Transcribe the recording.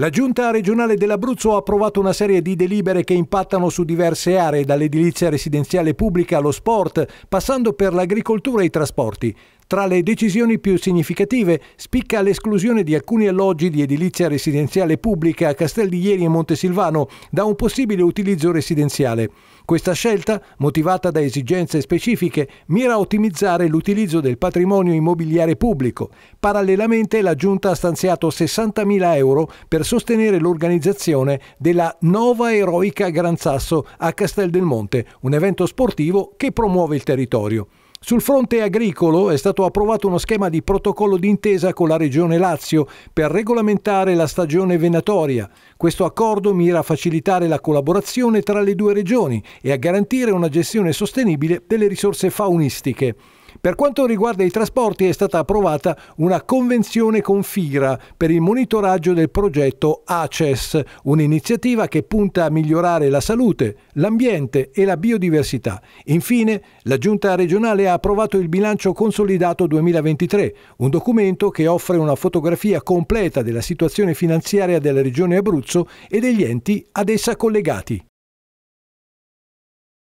La Giunta regionale dell'Abruzzo ha approvato una serie di delibere che impattano su diverse aree, dall'edilizia residenziale pubblica allo sport, passando per l'agricoltura e i trasporti. Tra le decisioni più significative spicca l'esclusione di alcuni alloggi di edilizia residenziale pubblica a Castel di Ieri e Montesilvano da un possibile utilizzo residenziale. Questa scelta, motivata da esigenze specifiche, mira a ottimizzare l'utilizzo del patrimonio immobiliare pubblico. Parallelamente la Giunta ha stanziato 60.000 euro per sostenere l'organizzazione della Nova Eroica Gran Sasso a Castel del Monte, un evento sportivo che promuove il territorio. Sul fronte agricolo è stato approvato uno schema di protocollo d'intesa con la Regione Lazio per regolamentare la stagione venatoria. Questo accordo mira a facilitare la collaborazione tra le due regioni e a garantire una gestione sostenibile delle risorse faunistiche. Per quanto riguarda i trasporti è stata approvata una convenzione con FIRA per il monitoraggio del progetto ACES, un'iniziativa che punta a migliorare la salute, l'ambiente e la biodiversità. Infine, la Giunta regionale ha approvato il bilancio consolidato 2023, un documento che offre una fotografia completa della situazione finanziaria della Regione Abruzzo e degli enti ad essa collegati.